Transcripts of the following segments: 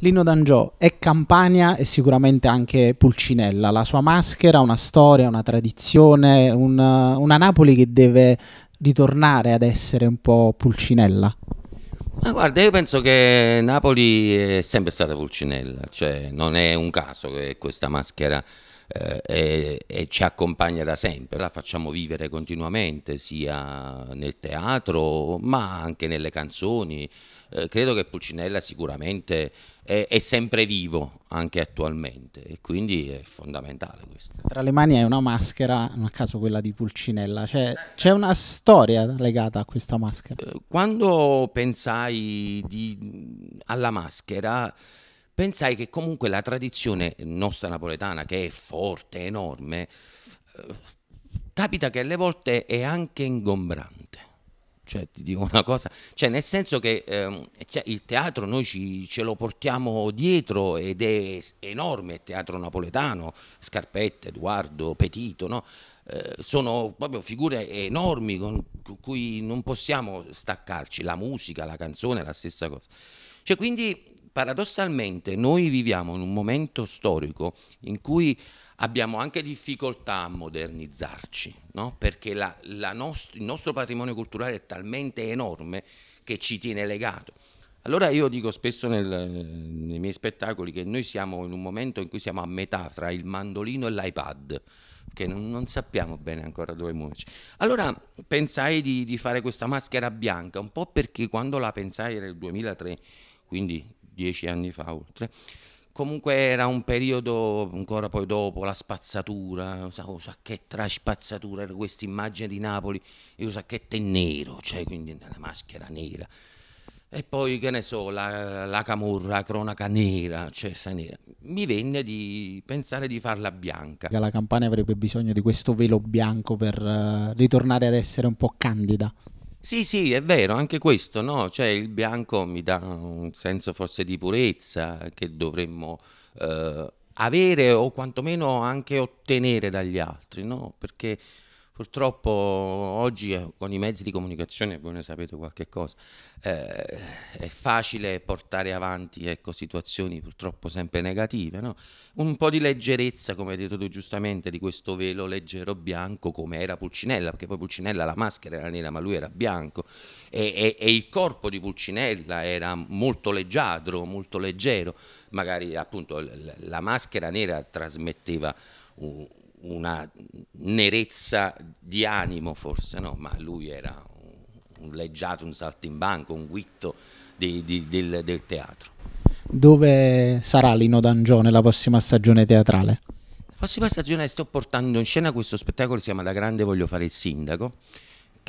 Lino D'Angio è Campania e sicuramente anche Pulcinella, la sua maschera, una storia, una tradizione, una, una Napoli che deve ritornare ad essere un po' Pulcinella. Ma guarda, io penso che Napoli è sempre stata Pulcinella, cioè non è un caso che questa maschera eh, e, e, ci accompagna da sempre, la facciamo vivere continuamente sia nel teatro ma anche nelle canzoni. Eh, credo che Pulcinella sicuramente è, è, sempre vivo anche attualmente e quindi è fondamentale questo. Tra le mani è una maschera, non a caso quella di Pulcinella, c'è, c'è una storia legata a questa maschera. Eh, quando pensai di, alla maschera pensai che comunque la tradizione nostra napoletana, che è forte, enorme, eh, capita che alle volte è anche ingombrante cioè, ti dico una cosa, cioè, nel senso che ehm, cioè, il teatro noi ci, ce lo portiamo dietro ed è enorme il teatro napoletano, Scarpetta, Edoardo, Petito, no? Eh, sono proprio figure enormi con cui non possiamo staccarci, la musica, la canzone, la stessa cosa. Cioè, quindi paradossalmente noi viviamo in un momento storico in cui abbiamo anche difficoltà a modernizzarci, no? perché la, la nost il nostro patrimonio culturale è talmente enorme che ci tiene legato. Allora io dico spesso nel, nei miei spettacoli che noi siamo in un momento in cui siamo a metà tra il mandolino e l'iPad, che non, non, sappiamo bene ancora dove muoverci. Allora pensai di, di fare questa maschera bianca, un po' perché quando la pensai nel 2003, quindi dieci anni fa oltre, comunque era un periodo ancora poi dopo la spazzatura, so, oh, so che tra spazzatura era questa immagine di Napoli, io so che è nero, cioè quindi una maschera nera. E poi che ne so, la, la camorra, cronaca nera, cioè sta nera. Mi venne di pensare di farla bianca. La Campania avrebbe bisogno di questo velo bianco per eh, ritornare ad essere un po' candida. Sì, sì, è vero, anche questo, no? Cioè il bianco mi dà un senso forse di purezza che dovremmo eh, avere o quantomeno anche ottenere dagli altri, no? Perché Purtroppo oggi eh, con i mezzi di comunicazione, voi ne sapete qualche cosa, eh, è facile portare avanti ecco, situazioni purtroppo sempre negative. No? Un po' di leggerezza, come hai detto tu giustamente, di questo velo leggero bianco come era Pulcinella, perché poi Pulcinella la maschera era nera ma lui era bianco e, e, e il corpo di Pulcinella era molto leggiadro, molto leggero, magari appunto la maschera nera trasmetteva una nerezza di animo forse no, ma lui era un leggiato, un saltimbanco, un guitto di, di, del, del, teatro. Dove sarà Lino D'Angione la prossima stagione teatrale? La prossima stagione sto portando in scena questo spettacolo, si chiama La Grande Voglio fare il sindaco,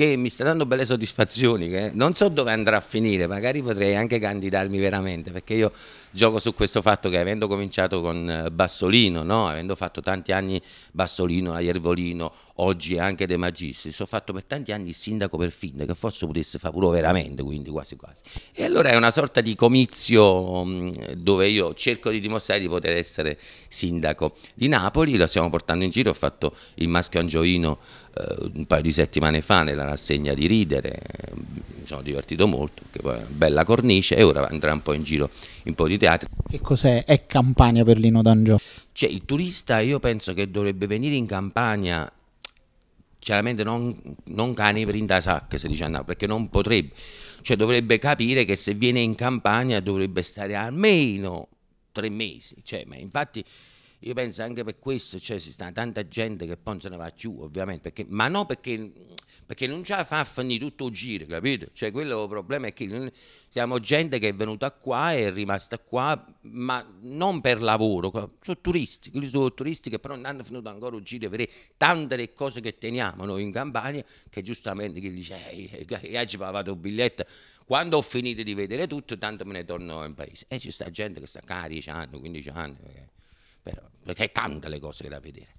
che mi sta dando belle soddisfazioni, che non so dove andrà a finire, magari potrei anche candidarmi veramente, perché io gioco su questo fatto che avendo cominciato con eh, Bassolino, no? avendo fatto tanti anni Bassolino, Aiervolino, oggi anche De Magistris, ho fatto per tanti anni sindaco per Finda, che forse potesse fare pure veramente, quindi quasi quasi. E allora è una sorta di comizio mm, dove io cerco di dimostrare di poter essere sindaco di Napoli, lo stiamo portando in giro, ho fatto il maschio angioino eh, un paio di settimane fa nella rassegna di ridere, eh, mi sono divertito molto, che poi è una bella cornice e ora andrà un po' in giro in un po' di teatri. Che cos'è? È Campania per D'Angio? Cioè il turista io penso che dovrebbe venire in Campania, chiaramente non, non cane per sacche se dice no, perché non potrebbe, cioè dovrebbe capire che se viene in Campania dovrebbe stare almeno tre mesi, cioè, ma infatti io penso anche per questo cioè, ci tanta gente che poi non ne va più, ovviamente, perché, ma no perché, perché non c'è faffan di tutto il giro, capito? Cioè, quello il problema è che noi siamo gente che è venuta qua e è rimasta qua, ma non per lavoro, sono turisti, quelli sono turisti che però non hanno finito ancora il giro a vedere tante le cose che teniamo noi in Campania, che giustamente chi dice, eh, oggi pagato il biglietto, quando ho finito di vedere tutto, tanto me ne torno in paese. E c'è sta gente che sta qua 10 anni, 15 anni. Perché però, perché è tante le cose da vedere.